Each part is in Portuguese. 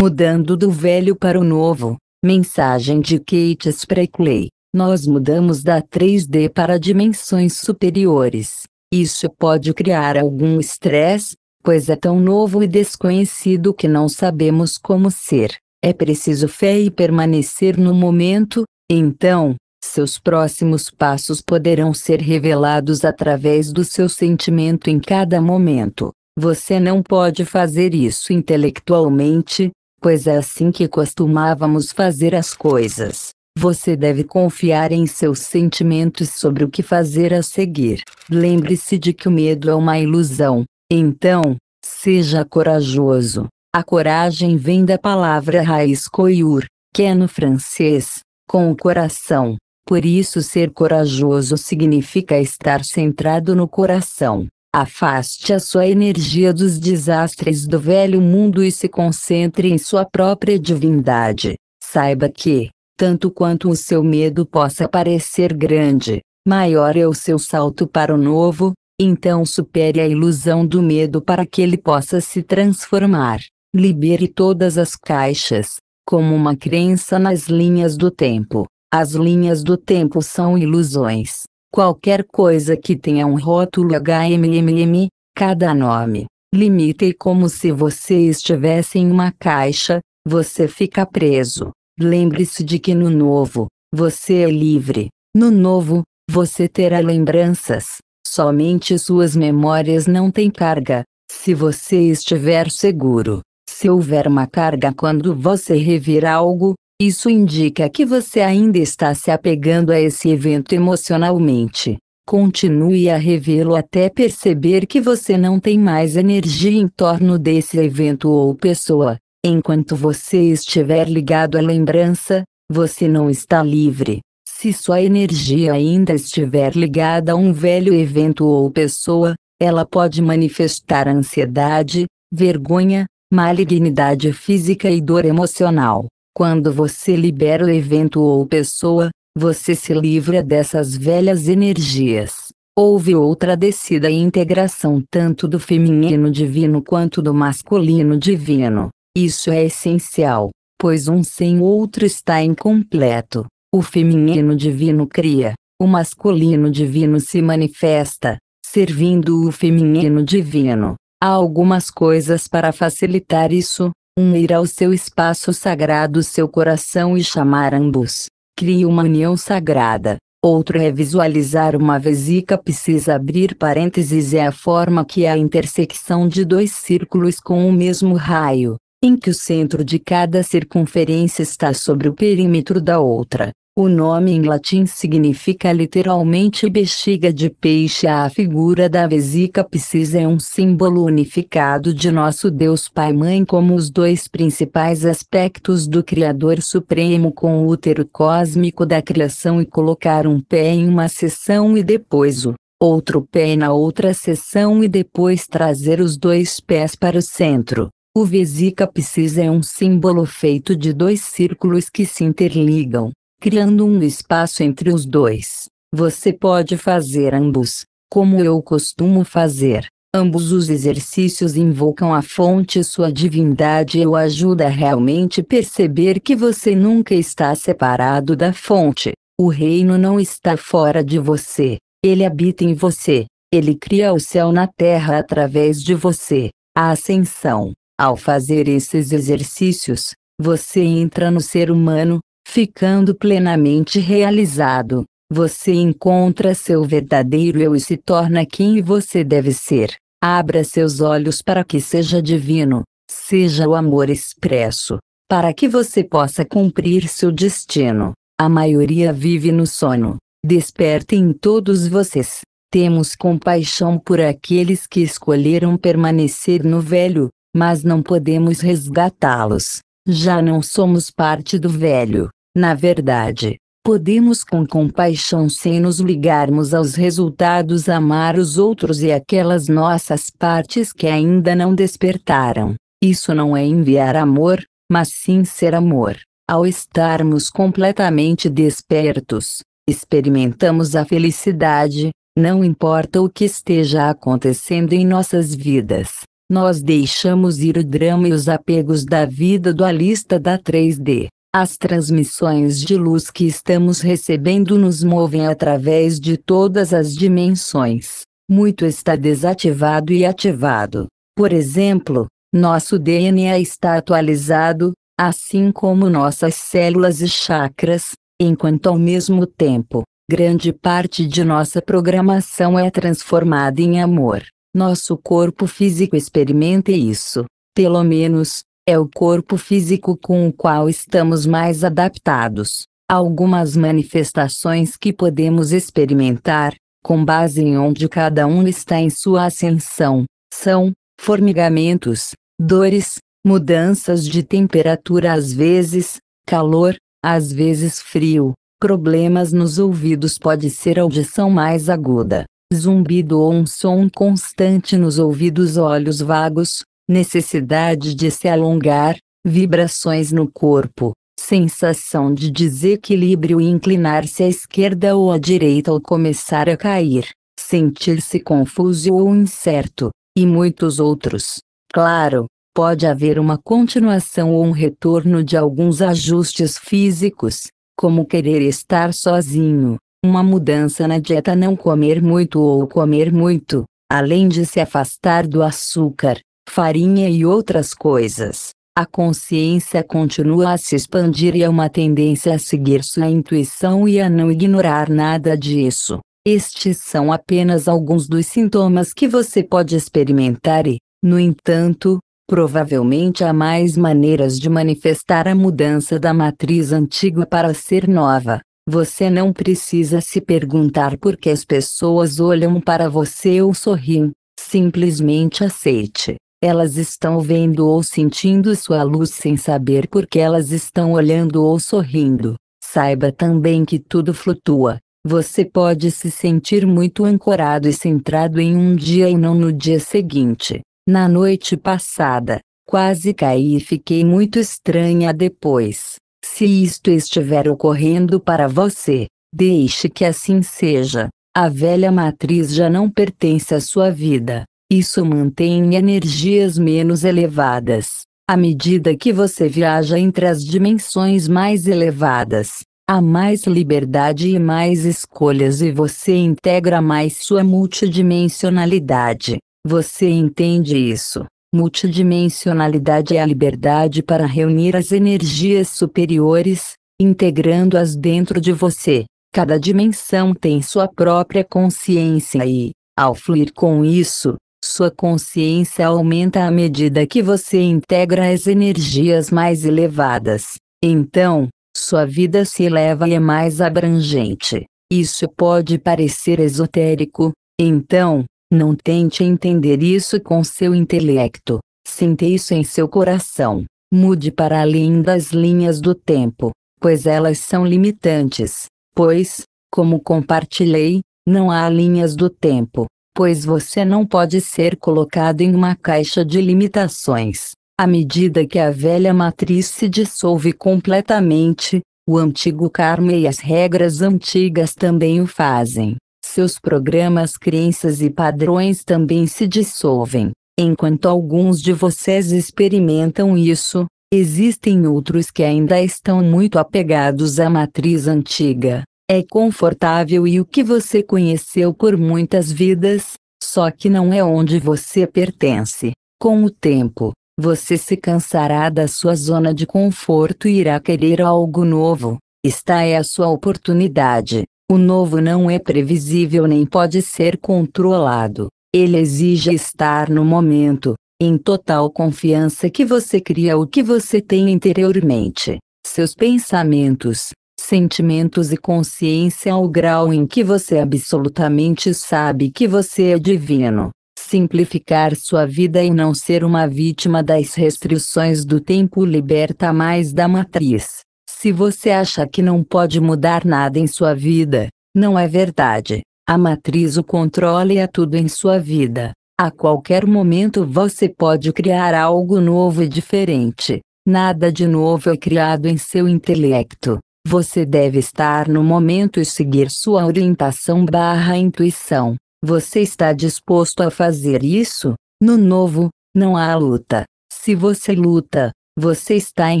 Mudando do velho para o novo. Mensagem de Kate Spreckley. Nós mudamos da 3D para dimensões superiores. Isso pode criar algum estresse, pois é tão novo e desconhecido que não sabemos como ser. É preciso fé e permanecer no momento, então, seus próximos passos poderão ser revelados através do seu sentimento em cada momento. Você não pode fazer isso intelectualmente, pois é assim que costumávamos fazer as coisas. Você deve confiar em seus sentimentos sobre o que fazer a seguir. Lembre-se de que o medo é uma ilusão. Então, seja corajoso. A coragem vem da palavra raiz coiur, que é no francês, com o coração. Por isso, ser corajoso significa estar centrado no coração. Afaste a sua energia dos desastres do velho mundo e se concentre em sua própria divindade. Saiba que, tanto quanto o seu medo possa parecer grande, maior é o seu salto para o novo, então supere a ilusão do medo para que ele possa se transformar. Libere todas as caixas, como uma crença nas linhas do tempo. As linhas do tempo são ilusões. Qualquer coisa que tenha um rótulo HMMM, cada nome, limite como se você estivesse em uma caixa, você fica preso. Lembre-se de que no novo, você é livre. No novo, você terá lembranças. Somente suas memórias não têm carga. Se você estiver seguro, se houver uma carga quando você revirar algo, isso indica que você ainda está se apegando a esse evento emocionalmente. Continue a revê-lo até perceber que você não tem mais energia em torno desse evento ou pessoa. Enquanto você estiver ligado à lembrança, você não está livre. Se sua energia ainda estiver ligada a um velho evento ou pessoa, ela pode manifestar ansiedade, vergonha, malignidade física e dor emocional. Quando você libera o evento ou pessoa, você se livra dessas velhas energias. Houve outra descida e integração tanto do feminino divino quanto do masculino divino. Isso é essencial, pois um sem o outro está incompleto. O feminino divino cria, o masculino divino se manifesta, servindo o feminino divino. Há algumas coisas para facilitar isso, um ir ao seu espaço sagrado seu coração e chamar ambos. Crie uma união sagrada. Outro é visualizar uma vesica precisa abrir parênteses é a forma que é a intersecção de dois círculos com o mesmo raio, em que o centro de cada circunferência está sobre o perímetro da outra. O nome em latim significa literalmente bexiga de peixe. A figura da vesica piscis é um símbolo unificado de nosso Deus Pai Mãe como os dois principais aspectos do Criador Supremo com o útero cósmico da criação e colocar um pé em uma seção e depois o outro pé na outra seção e depois trazer os dois pés para o centro. O vesica piscis é um símbolo feito de dois círculos que se interligam criando um espaço entre os dois. Você pode fazer ambos, como eu costumo fazer. Ambos os exercícios invocam a fonte sua divindade e o ajuda a realmente perceber que você nunca está separado da fonte. O reino não está fora de você, ele habita em você. Ele cria o céu na terra através de você. A ascensão. Ao fazer esses exercícios, você entra no ser humano, Ficando plenamente realizado, você encontra seu verdadeiro eu e se torna quem você deve ser. Abra seus olhos para que seja divino, seja o amor expresso, para que você possa cumprir seu destino. A maioria vive no sono. Despertem todos vocês. Temos compaixão por aqueles que escolheram permanecer no velho, mas não podemos resgatá-los. Já não somos parte do velho, na verdade. Podemos com compaixão sem nos ligarmos aos resultados amar os outros e aquelas nossas partes que ainda não despertaram. Isso não é enviar amor, mas sim ser amor. Ao estarmos completamente despertos, experimentamos a felicidade, não importa o que esteja acontecendo em nossas vidas nós deixamos ir o drama e os apegos da vida dualista da 3D. As transmissões de luz que estamos recebendo nos movem através de todas as dimensões. Muito está desativado e ativado. Por exemplo, nosso DNA está atualizado, assim como nossas células e chakras, enquanto ao mesmo tempo, grande parte de nossa programação é transformada em amor. Nosso corpo físico experimenta isso, pelo menos, é o corpo físico com o qual estamos mais adaptados. Algumas manifestações que podemos experimentar, com base em onde cada um está em sua ascensão, são formigamentos, dores, mudanças de temperatura às vezes, calor, às vezes frio, problemas nos ouvidos pode ser audição mais aguda, zumbido ou um som constante nos ouvidos, olhos vagos, necessidade de se alongar, vibrações no corpo, sensação de desequilíbrio e inclinar-se à esquerda ou à direita ou começar a cair, sentir-se confuso ou incerto, e muitos outros. Claro, pode haver uma continuação ou um retorno de alguns ajustes físicos, como querer estar sozinho, uma mudança na dieta é não comer muito ou comer muito, além de se afastar do açúcar, farinha e outras coisas. A consciência continua a se expandir e é uma tendência a seguir sua intuição e a não ignorar nada disso. Estes são apenas alguns dos sintomas que você pode experimentar e, no entanto, provavelmente há mais maneiras de manifestar a mudança da matriz antiga para ser nova. Você não precisa se perguntar por que as pessoas olham para você ou sorriem. Simplesmente aceite. Elas estão vendo ou sentindo sua luz sem saber por que elas estão olhando ou sorrindo. Saiba também que tudo flutua. Você pode se sentir muito ancorado e centrado em um dia e não no dia seguinte. Na noite passada, quase caí e fiquei muito estranha depois. Se isto estiver ocorrendo para você, deixe que assim seja. A velha matriz já não pertence à sua vida. Isso mantém energias menos elevadas. À medida que você viaja entre as dimensões mais elevadas, há mais liberdade e mais escolhas e você integra mais sua multidimensionalidade. Você entende isso? Multidimensionalidade é a liberdade para reunir as energias superiores, integrando-as dentro de você. Cada dimensão tem sua própria consciência e, ao fluir com isso, sua consciência aumenta à medida que você integra as energias mais elevadas. Então, sua vida se eleva e é mais abrangente. Isso pode parecer esotérico, então, não tente entender isso com seu intelecto, sinta isso em seu coração. Mude para além das linhas do tempo, pois elas são limitantes. Pois, como compartilhei, não há linhas do tempo, pois você não pode ser colocado em uma caixa de limitações. À medida que a velha matriz se dissolve completamente, o antigo karma e as regras antigas também o fazem. Seus programas crenças e padrões também se dissolvem. Enquanto alguns de vocês experimentam isso, existem outros que ainda estão muito apegados à matriz antiga. É confortável e o que você conheceu por muitas vidas, só que não é onde você pertence. Com o tempo, você se cansará da sua zona de conforto e irá querer algo novo. Esta é a sua oportunidade. O novo não é previsível nem pode ser controlado. Ele exige estar no momento, em total confiança que você cria o que você tem interiormente, seus pensamentos, sentimentos e consciência ao grau em que você absolutamente sabe que você é divino. Simplificar sua vida e não ser uma vítima das restrições do tempo liberta mais da matriz. Se você acha que não pode mudar nada em sua vida, não é verdade. A matriz o controla e é tudo em sua vida. A qualquer momento você pode criar algo novo e diferente. Nada de novo é criado em seu intelecto. Você deve estar no momento e seguir sua orientação barra intuição. Você está disposto a fazer isso? No novo, não há luta. Se você luta, você está em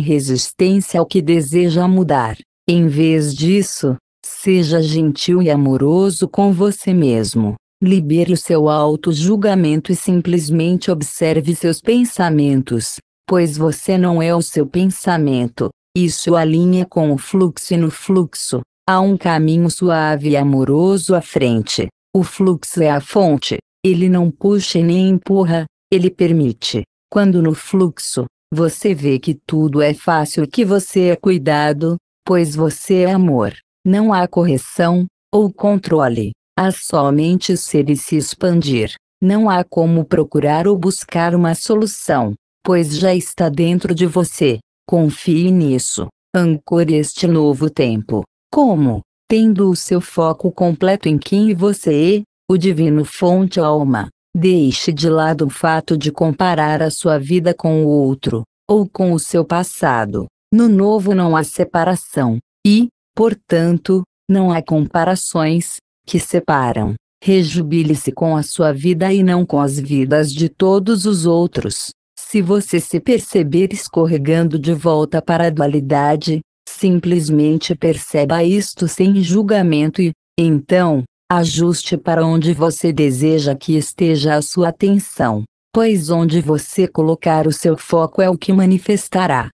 resistência ao que deseja mudar. Em vez disso, seja gentil e amoroso com você mesmo. Libere o seu auto-julgamento e simplesmente observe seus pensamentos, pois você não é o seu pensamento. Isso alinha com o fluxo e no fluxo, há um caminho suave e amoroso à frente. O fluxo é a fonte, ele não puxa e nem empurra, ele permite. Quando no fluxo, você vê que tudo é fácil e que você é cuidado, pois você é amor. Não há correção, ou controle. Há somente ser e se expandir. Não há como procurar ou buscar uma solução, pois já está dentro de você. Confie nisso. Ancore este novo tempo. Como? Tendo o seu foco completo em quem você é, o divino fonte alma. Deixe de lado o fato de comparar a sua vida com o outro, ou com o seu passado. No novo não há separação, e, portanto, não há comparações que separam. Rejubile-se com a sua vida e não com as vidas de todos os outros. Se você se perceber escorregando de volta para a dualidade, simplesmente perceba isto sem julgamento e, então, Ajuste para onde você deseja que esteja a sua atenção, pois onde você colocar o seu foco é o que manifestará.